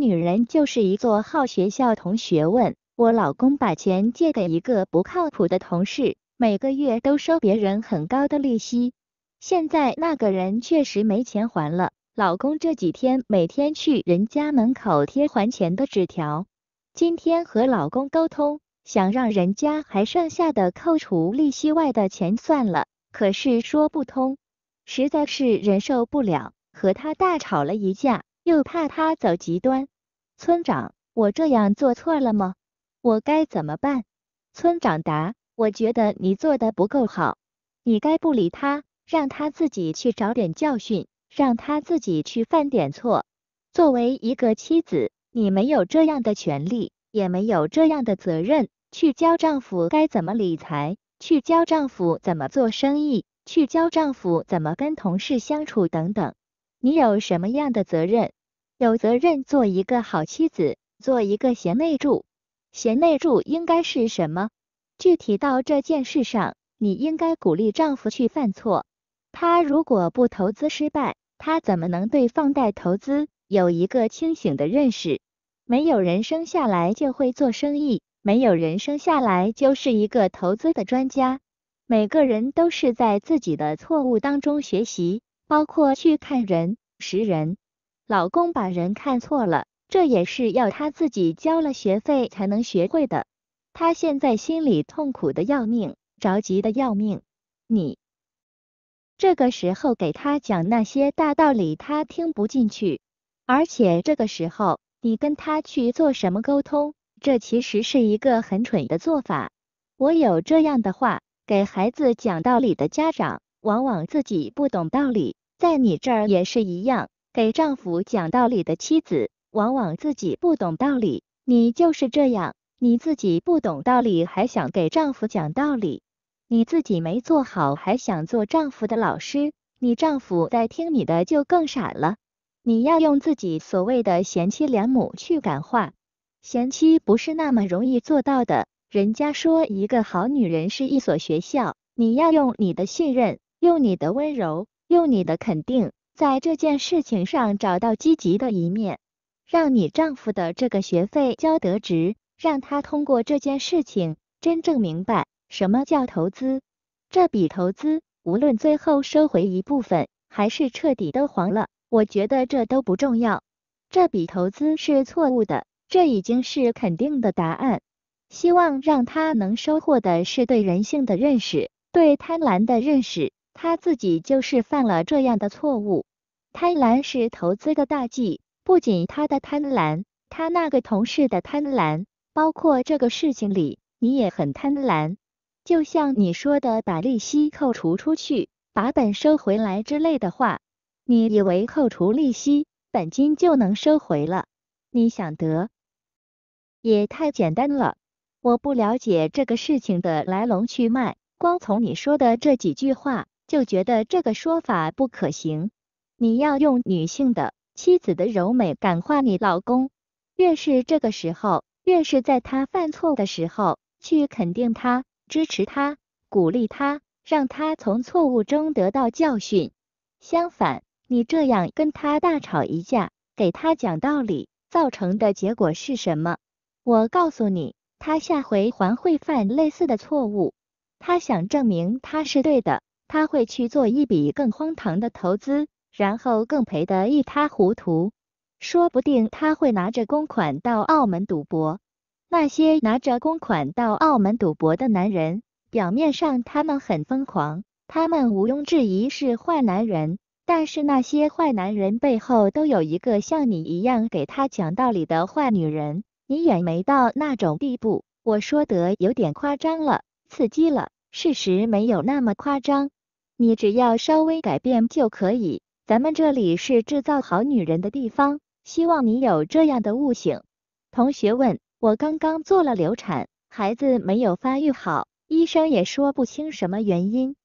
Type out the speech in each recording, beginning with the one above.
女人就是一座好学校。同学问我老公把钱借给一个不靠谱的同事，每个月都收别人很高的利息。现在那个人确实没钱还了，老公这几天每天去人家门口贴还钱的纸条。今天和老公沟通，想让人家还剩下的扣除利息外的钱算了，可是说不通，实在是忍受不了，和他大吵了一架。又怕他走极端，村长，我这样做错了吗？我该怎么办？村长答：我觉得你做的不够好，你该不理他，让他自己去找点教训，让他自己去犯点错。作为一个妻子，你没有这样的权利，也没有这样的责任，去教丈夫该怎么理财，去教丈夫怎么做生意，去教丈夫怎么跟同事相处等等。你有什么样的责任？有责任做一个好妻子，做一个贤内助。贤内助应该是什么？具体到这件事上，你应该鼓励丈夫去犯错。他如果不投资失败，他怎么能对放贷投资有一个清醒的认识？没有人生下来就会做生意，没有人生下来就是一个投资的专家。每个人都是在自己的错误当中学习，包括去看人、识人。老公把人看错了，这也是要他自己交了学费才能学会的。他现在心里痛苦的要命，着急的要命。你这个时候给他讲那些大道理，他听不进去。而且这个时候你跟他去做什么沟通，这其实是一个很蠢的做法。我有这样的话，给孩子讲道理的家长，往往自己不懂道理，在你这儿也是一样。给丈夫讲道理的妻子，往往自己不懂道理。你就是这样，你自己不懂道理，还想给丈夫讲道理？你自己没做好，还想做丈夫的老师？你丈夫在听你的就更傻了。你要用自己所谓的贤妻良母去感化，贤妻不是那么容易做到的。人家说一个好女人是一所学校，你要用你的信任，用你的温柔，用你的肯定。在这件事情上找到积极的一面，让你丈夫的这个学费交得值，让他通过这件事情真正明白什么叫投资。这笔投资无论最后收回一部分，还是彻底的黄了，我觉得这都不重要。这笔投资是错误的，这已经是肯定的答案。希望让他能收获的是对人性的认识，对贪婪的认识。他自己就是犯了这样的错误。贪婪是投资的大忌，不仅他的贪婪，他那个同事的贪婪，包括这个事情里，你也很贪婪。就像你说的，把利息扣除出去，把本收回来之类的话，你以为扣除利息，本金就能收回了？你想得也太简单了。我不了解这个事情的来龙去脉，光从你说的这几句话，就觉得这个说法不可行。你要用女性的妻子的柔美感化你老公，越是这个时候，越是在他犯错的时候去肯定他、支持他、鼓励他，让他从错误中得到教训。相反，你这样跟他大吵一架，给他讲道理，造成的结果是什么？我告诉你，他下回还会犯类似的错误。他想证明他是对的，他会去做一笔更荒唐的投资。然后更赔得一塌糊涂，说不定他会拿着公款到澳门赌博。那些拿着公款到澳门赌博的男人，表面上他们很疯狂，他们毋庸置疑是坏男人。但是那些坏男人背后都有一个像你一样给他讲道理的坏女人。你远没到那种地步，我说得有点夸张了，刺激了。事实没有那么夸张，你只要稍微改变就可以。咱们这里是制造好女人的地方，希望你有这样的悟性。同学问我刚刚做了流产，孩子没有发育好，医生也说不清什么原因。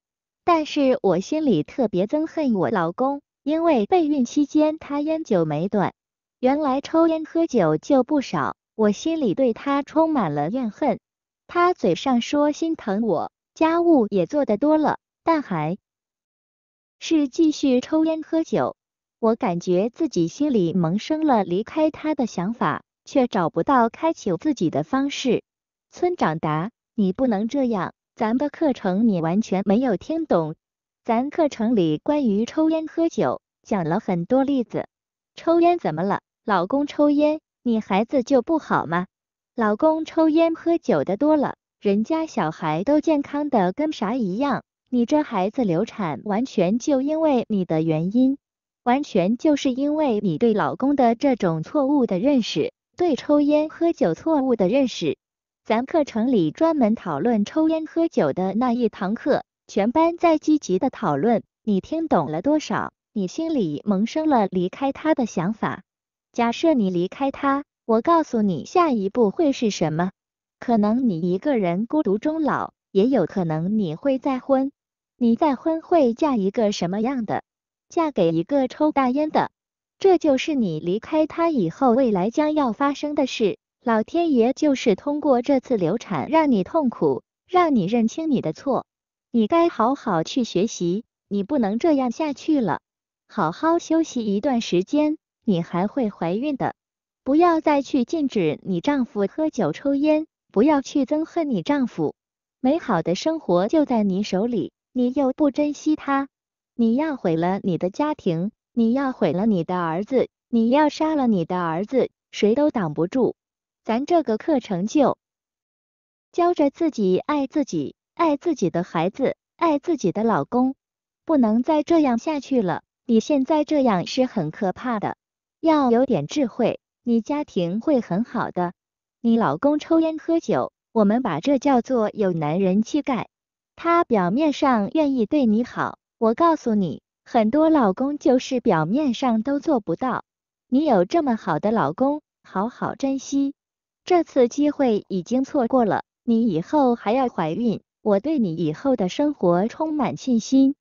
但是我心里特别憎恨我老公，因为备孕期间他烟酒没断。原来抽烟喝酒就不少，我心里对他充满了怨恨。他嘴上说心疼我，家务也做得多了，但还。是继续抽烟喝酒，我感觉自己心里萌生了离开他的想法，却找不到开启自己的方式。村长答：你不能这样，咱的课程你完全没有听懂。咱课程里关于抽烟喝酒讲了很多例子，抽烟怎么了？老公抽烟，你孩子就不好吗？老公抽烟喝酒的多了，人家小孩都健康的跟啥一样。你这孩子流产，完全就因为你的原因，完全就是因为你对老公的这种错误的认识，对抽烟喝酒错误的认识。咱课程里专门讨论抽烟喝酒的那一堂课，全班在积极的讨论，你听懂了多少？你心里萌生了离开他的想法？假设你离开他，我告诉你下一步会是什么？可能你一个人孤独终老，也有可能你会再婚。你再婚会嫁一个什么样的？嫁给一个抽大烟的，这就是你离开他以后未来将要发生的事。老天爷就是通过这次流产让你痛苦，让你认清你的错。你该好好去学习，你不能这样下去了。好好休息一段时间，你还会怀孕的。不要再去禁止你丈夫喝酒抽烟，不要去憎恨你丈夫。美好的生活就在你手里。你又不珍惜他，你要毁了你的家庭，你要毁了你的儿子，你要杀了你的儿子，谁都挡不住。咱这个课程就教着自己爱自己，爱自己的孩子，爱自己的老公，不能再这样下去了。你现在这样是很可怕的，要有点智慧，你家庭会很好的。你老公抽烟喝酒，我们把这叫做有男人气概。他表面上愿意对你好，我告诉你，很多老公就是表面上都做不到。你有这么好的老公，好好珍惜。这次机会已经错过了，你以后还要怀孕，我对你以后的生活充满信心。